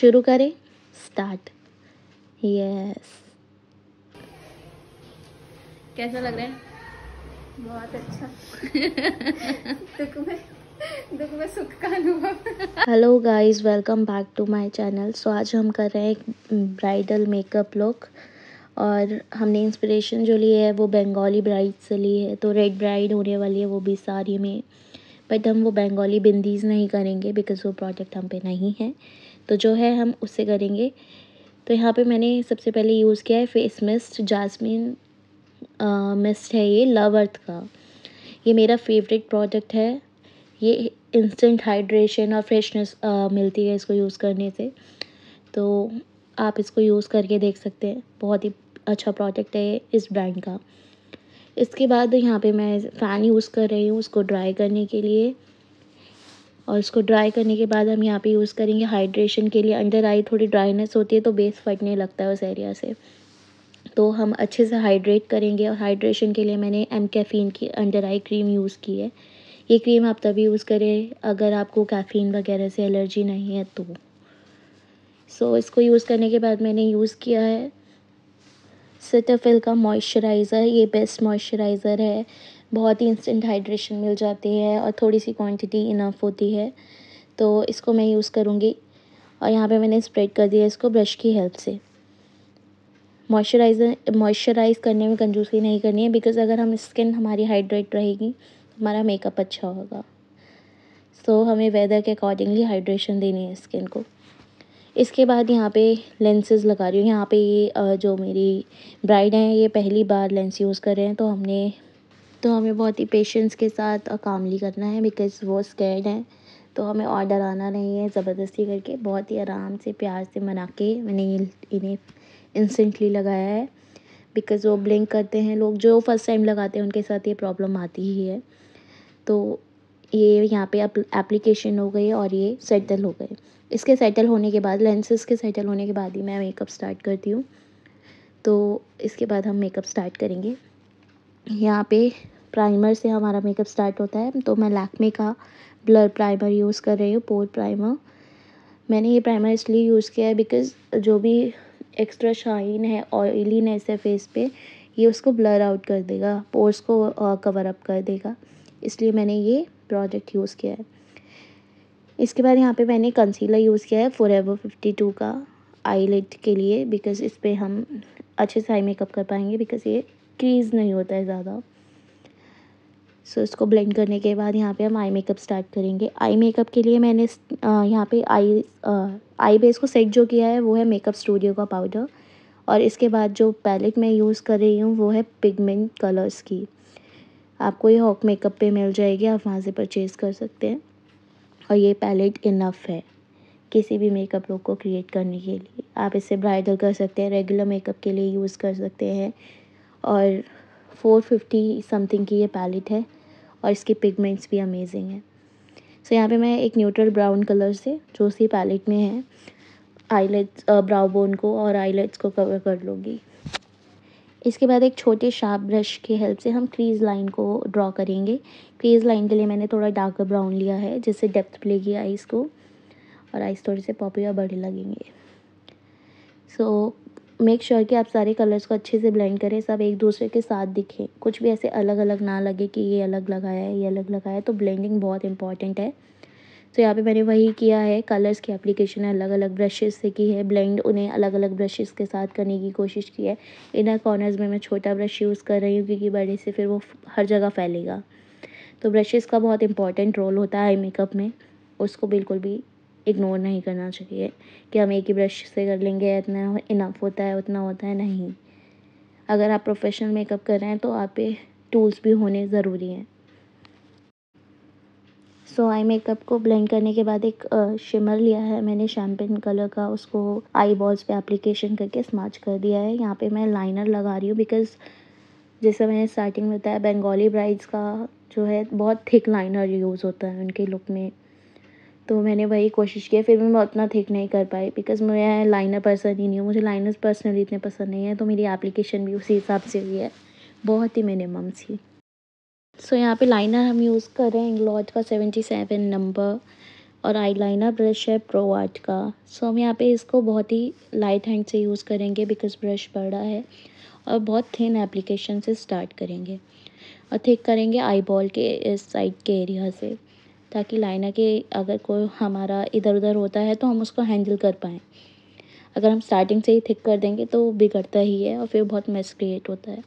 शुरू करें start yes कैसा लग रहा है बहुत अच्छा दुख में सुख का अनुभव hello guys welcome back to my channel so आज हम कर रहे हैं एक ब्राइडल मेकअप लुक और हमने इंस्पिरेशन जो ली है वो बंगाली ब्राइड से ली है तो रेड ब्राइड होने वाली है वो भी सारी में बट हम वो बंगाली बिंदीज़ नहीं करेंगे बिकॉज़ वो प्रोडक्ट हम पे नहीं है तो जो है हम उससे करेंगे तो यहाँ पे मैंने सबसे पहले यूज़ किया है फेस मिस्ट जासमिन मिस्ट है ये लव अर्थ का ये मेरा फेवरेट प्रोडक्ट है ये इंस्टेंट हाइड्रेशन और फ्रेशनेस मिलती है इसको यूज़ करने से तो आप इसको यूज़ करके देख सकते हैं बहुत ही अच्छा प्रोडक्ट है इस ब्रांड का इसके बाद यहाँ पे मैं फ़ैन यूज़ कर रही हूँ उसको ड्राई करने के लिए और इसको ड्राई करने के बाद हम यहाँ पे यूज़ करेंगे हाइड्रेशन के लिए अंडर आई थोड़ी ड्राइनेस होती है तो बेस फटने लगता है उस एरिया से तो हम अच्छे से हाइड्रेट करेंगे और हाइड्रेशन के लिए मैंने एम कैफ़ीन की अंडर आई क्रीम यूज़ की है ये क्रीम आप तभी यूज़ करें अगर आपको कैफ़ीन वगैरह से एलर्जी नहीं है तो सो so, इसको यूज़ करने के बाद मैंने यूज़ किया है सिटाफिल का मॉइस्चराइज़र ये बेस्ट मॉइस्चराइज़र है बहुत ही इंस्टेंट हाइड्रेशन मिल जाती है और थोड़ी सी क्वांटिटी इनफ होती है तो इसको मैं यूज़ करूँगी और यहाँ पे मैंने स्प्रेड कर दिया इसको ब्रश की हेल्प से मॉइस्चराइजर मॉइस्चराइज़ करने में कंजूसी नहीं करनी है बिकॉज़ अगर हम स्किन हमारी हाइड्रेट रहेगी तो हमारा मेकअप अच्छा होगा सो so, हमें वेदर के अकॉर्डिंगली हाइड्रेशन देनी है स्किन को इसके बाद यहाँ पे लेंसेज लगा रही हूँ यहाँ पे ये जो मेरी ब्राइड हैं ये पहली बार लेंस यूज़ कर रहे हैं तो हमने तो हमें बहुत ही पेशेंस के साथ कामली करना है बिकॉज़ वो स्कैड हैं तो हमें ऑर्डर आना नहीं है ज़बरदस्ती करके बहुत ही आराम से प्यार से मना के मैंने इन्हें इंस्टेंटली लगाया है बिकॉज़ वो ब्लिंक करते हैं लोग जो फर्स्ट टाइम लगाते हैं उनके साथ ये प्रॉब्लम आती ही है तो ये यहाँ पे एप्लीकेशन हो गई और ये सेटल हो गए इसके सेटल होने के बाद लेंसेज के सेटल होने के बाद ही मैं मेकअप स्टार्ट करती हूँ तो इसके बाद हम मेकअप स्टार्ट करेंगे यहाँ पे प्राइमर से हमारा मेकअप स्टार्ट होता है तो मैं लैकमे का ब्लर प्राइमर यूज़ कर रही हूँ पोर प्राइमर मैंने ये प्राइमर इसलिए यूज़ किया है बिकॉज़ जो भी एक्स्ट्रा शाइन है ऑयलीनेस है फेस पे ये उसको ब्लर आउट कर देगा पोर्स को कवर अप कर देगा इसलिए मैंने ये प्रोडक्ट यूज़ किया है इसके बाद यहाँ पे मैंने कंसीलर यूज़ किया है फोर एवर फिफ्टी टू का आई के लिए बिकॉज़ इस पर हम अच्छे से आई मेकअप कर पाएंगे बिकॉज़ ये क्रीज़ नहीं होता है ज़्यादा सो so, इसको ब्लेंड करने के बाद यहाँ पे हम आई मेकअप स्टार्ट करेंगे आई मेकअप के लिए मैंने यहाँ पे आई आई बेस को सेट जो किया है वो है मेकअप स्टूडियो का पाउडर और इसके बाद जो पैलेट मैं यूज़ कर रही हूँ वो है पिगमेंट कलर्स की आपको ये हॉक मेकअप पे मिल जाएगी आप वहाँ से परचेज़ कर सकते हैं और ये पैलेट इनफ है किसी भी मेकअप लुक को क्रिएट करने के लिए आप इसे ब्राइडल कर सकते हैं रेगुलर मेकअप के लिए यूज़ कर सकते हैं और 450 समथिंग की ये पैलेट है और इसके पिगमेंट्स भी अमेजिंग हैं सो so, यहाँ पे मैं एक न्यूट्रल ब्राउन कलर से जो उसी पैलेट में है आईलेट्स ब्राउ बोन को और आईलेट्स को कवर कर लूँगी इसके बाद एक छोटे शार्प ब्रश की हेल्प से हम क्रीज लाइन को ड्रॉ करेंगे क्रीज लाइन के लिए मैंने थोड़ा डार्कर ब्राउन लिया है जिससे डेप्थ मिलेगी आइज़ को और आइज़ थोड़े से पॉपी और बड़े लगेंगे सो so, मेक श्योर कि आप सारे कलर्स को अच्छे से ब्लेंड करें सब एक दूसरे के साथ दिखें कुछ भी ऐसे अलग अलग ना लगे कि ये अलग लगाया है ये अलग लगाया है तो ब्लेंडिंग बहुत इंपॉर्टेंट है तो यहाँ पे मैंने वही किया है कलर्स की एप्लीकेशन अलग अलग ब्रशेस से की है ब्लेंड उन्हें अलग अलग ब्रशेस के साथ करने की कोशिश की है इनर कॉर्नर्स में मैं छोटा ब्रश यूज़ कर रही हूँ क्योंकि बड़े से फिर वो हर जगह फैलेगा तो ब्रशेस का बहुत इंपॉर्टेंट रोल होता है आई मेकअप में उसको बिल्कुल भी इग्नोर नहीं करना चाहिए कि हम एक ही ब्रश से कर लेंगे इतना इनफ होता है उतना होता है नहीं अगर आप प्रोफेशनल मेकअप कर रहे हैं तो आप पे टूल्स भी होने ज़रूरी हैं सो आई मेकअप को ब्लेंड करने के बाद एक शिमर लिया है मैंने शैम्पेन कलर का उसको आई बॉल्स पर एप्लीकेशन करके स्मार्च कर दिया है यहाँ पे मैं लाइनर लगा रही हूँ बिकॉज़ जैसे मैंने स्टार्टिंग में बताया बंगाली ब्राइड्स का जो है बहुत थिक लाइनर यूज़ होता है उनके लुक में तो मैंने वही कोशिश किया फिर भी मैं उतना थिक नहीं कर पाई बिकॉज़ मैं लाइनर पर्सन ही नहीं हूँ मुझे लाइनर्स पर्सनली इतने पसंद नहीं है तो मेरी एप्लीकेशन भी उसी हिसाब से हुई है बहुत ही मिनिमम सी सो यहाँ पे लाइनर हम यूज़ कर रहे हैं इंग्लॉज का सेवेंटी सेवन नंबर और आई लाइनर ब्रश है प्रो आर्ट का सो हम यहाँ पे इसको बहुत ही लाइट हैंड से यूज़ करेंगे बिकॉज ब्रश बड़ा है और बहुत थिन एप्लीकेशन से स्टार्ट करेंगे और थिक करेंगे आई बॉल के इस साइड के एरिया से ताकि लाइन के अगर कोई हमारा इधर उधर होता है तो हम उसको हैंडल कर पाएँ अगर हम स्टार्टिंग से ही थिक कर देंगे तो बिगड़ता ही है और फिर बहुत मेस क्रिएट होता है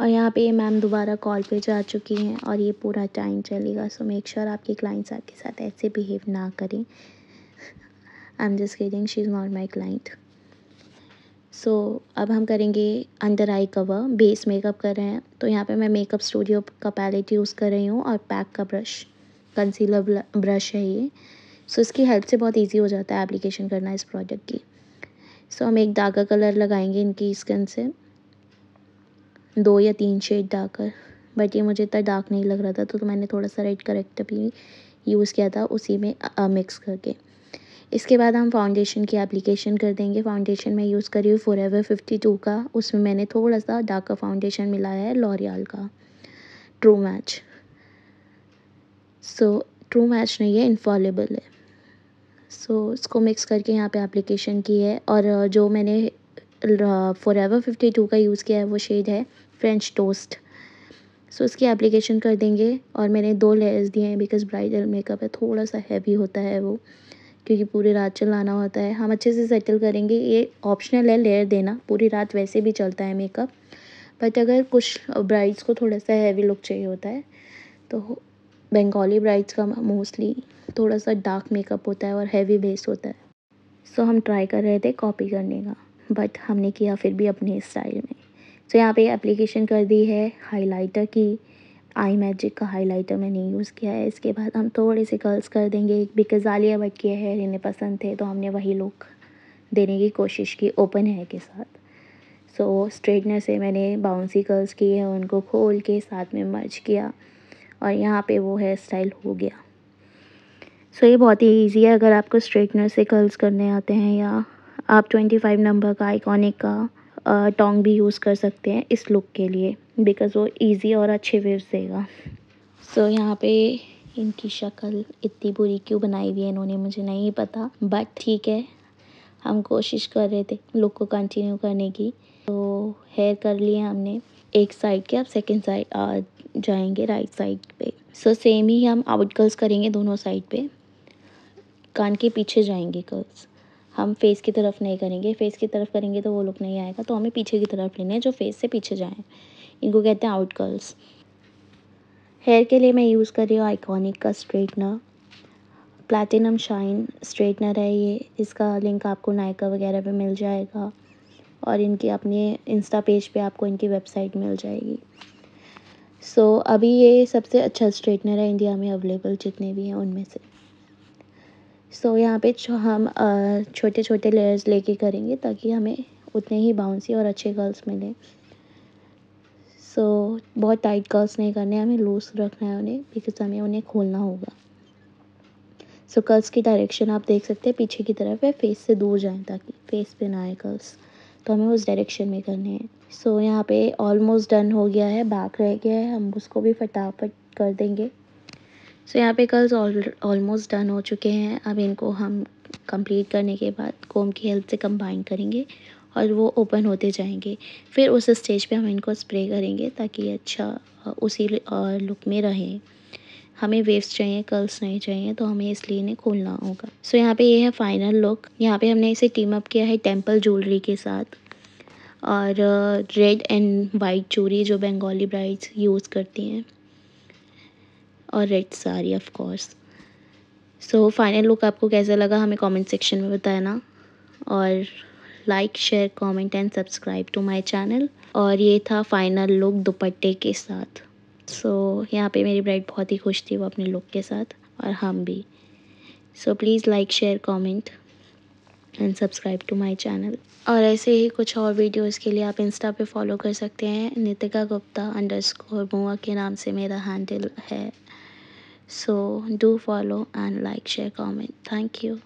और यहाँ पे ये मैम दोबारा कॉल पे जा चुकी हैं और ये पूरा टाइम चलेगा सो मेक श्योर आपके क्लाइंट्स आपके साथ ऐसे बिहेव ना करें I am just getting she is not my client so अब हम करेंगे under eye cover base makeup कर रहे हैं तो यहाँ पे मैं मेकअप स्टूडियो का पैलेट यूज़ कर रही हूँ और पैक का ब्रश कंसीलर ब्रश है ये सो so, इसकी हेल्प से बहुत इजी हो जाता है एप्लीकेशन करना इस प्रोडक्ट की सो so, हम एक डाका कलर लगाएंगे इनकी स्किन से दो या तीन शेड डाकर बट ये मुझे इतना डार्क नहीं लग रहा था तो, तो मैंने थोड़ा सा रेड करेक्टर भी यूज़ किया था उसी में मिक्स करके इसके बाद हम फाउंडेशन की एप्लीकेशन कर देंगे फाउंडेशन मैं यूज़ करी हूँ फोर एवर फिफ्टी टू का उसमें मैंने थोड़ा सा डार्क फाउंडेशन मिलाया है लॉरियल का true match so true match नहीं है इनफॉलेबल है सो so, इसको मिक्स करके यहाँ पे एप्लीकेशन की है और uh, जो मैंने फॉर एवर फिफ्टी टू का यूज़ किया है वो शेड है फ्रेंच टोस्ट सो इसकी एप्लीकेशन कर देंगे और मैंने दो लेयर्स दिए हैं बिकॉज ब्राइडल मेकअप है थोड़ा सा हैवी होता है वो क्योंकि पूरी रात चलाना होता है हम अच्छे से सेटल करेंगे ये ऑप्शनल है लेयर देना पूरी रात वैसे भी चलता है मेकअप बट अगर कुछ ब्राइड्स को थोड़ा सा हैवी लुक चाहिए होता है तो बंगाली ब्राइड्स का मोस्टली थोड़ा सा डार्क मेकअप होता है और हैवी बेस होता है सो so, हम ट्राई कर रहे थे कॉपी करने का बट हमने किया फिर भी अपने स्टाइल में सो so, यहाँ पे एप्लीकेशन कर दी है हाइलाइटर की आई मैजिक का हाइलाइटर मैंने यूज़ किया है इसके बाद हम थोड़े से कर्ल्स कर देंगे बिकॉज आलिया बट के हेयर इन्हें पसंद थे तो हमने वही लुक देने की कोशिश की ओपन हेयर के साथ सो so, स्ट्रेटनर से मैंने बाउंसी कर्ल्स किए उनको खोल के साथ में मर्ज किया और यहाँ पे वो हेयर स्टाइल हो गया सो so, ये बहुत ही ईजी है अगर आपको स्ट्रेटनर से कर्ल्स करने आते हैं या आप 25 नंबर का आइकॉनिक का टोंग भी यूज़ कर सकते हैं इस लुक के लिए बिकॉज़ वो ईजी और अच्छे वेव्स देगा सो so, यहाँ पे इनकी शक्ल इतनी बुरी क्यों बनाई हुई है इन्होंने मुझे नहीं पता बट ठीक है हम कोशिश कर रहे थे लुक को कंटिन्यू करने की तो हेयर कर लिए हमने एक साइड के आप सेकेंड साइड जाएंगे राइट साइड पे सो so, सेम ही हम आउट कर्ल्स करेंगे दोनों साइड पे कान के पीछे जाएंगे कर्ल्स हम फेस की तरफ नहीं करेंगे फेस की तरफ करेंगे तो वो लुक नहीं आएगा तो हमें पीछे की तरफ लेना है जो फेस से पीछे जाएँ इनको कहते हैं आउट कर्ल्स हेयर के लिए मैं यूज़ कर रही हूँ आइकॉनिक का स्ट्रेटनर प्लैटिनम शाइन स्ट्रेटनर है ये इसका लिंक आपको नायका वगैरह पे मिल जाएगा और इनके अपने इंस्टा पेज पे आपको इनकी वेबसाइट मिल जाएगी सो so, अभी ये सबसे अच्छा स्ट्रेटनर है इंडिया में अवेलेबल जितने भी हैं उनमें से सो so, यहाँ पे हम छोटे छोटे लेयर्स लेके करेंगे ताकि हमें उतने ही बाउंसी और अच्छे गर्ल्स मिलें सो so, बहुत टाइट कर्ल्स नहीं करने हमें लूज रखना है उन्हें बिकॉज हमें उन्हें खोलना होगा सो so, कर्ल्स की डायरेक्शन आप देख सकते हैं पीछे की तरफ है फेस से दूर जाएं ताकि फेस पे ना आए कर्ल्स तो हमें उस डायरेक्शन में करने हैं सो so, यहाँ पे ऑलमोस्ट डन हो गया है बैक रह गया है हम उसको भी फटाफट कर देंगे सो so, यहाँ पे कर्ल्स ऑलमोस्ट डन हो चुके हैं अब इनको हम कंप्लीट करने के बाद कोम की हेल्प से कंबाइन करेंगे और वो ओपन होते जाएंगे फिर उस स्टेज पे हम इनको स्प्रे करेंगे ताकि अच्छा उसी लुक में रहें हमें वेव्स चाहिए कर्ल्स नहीं चाहिए तो हमें इसलिए इन्हें खोलना होगा सो so, यहाँ पे ये है फाइनल लुक यहाँ पे हमने इसे टीम अप किया है टेम्पल ज्वेलरी के साथ और रेड एंड वाइट चूड़ी जो बंगाली ब्राइड्स यूज़ करती हैं और red sari of course so final look आपको कैसा लगा हमें कॉमेंट सेक्शन में बताना और like share comment and subscribe to my channel और ये था फाइनल लुक दुपट्टे के साथ सो so, यहाँ पे मेरी ब्राइड बहुत ही खुश थी वो अपने लुक के साथ और हम भी so please like share comment and subscribe to my channel और ऐसे ही कुछ और वीडियोस के लिए आप इंस्टा पे फॉलो कर सकते हैं नितिका गुप्ता अंडर स्कोर मुआ के नाम से मेरा हैंडल है so do follow and like share comment thank you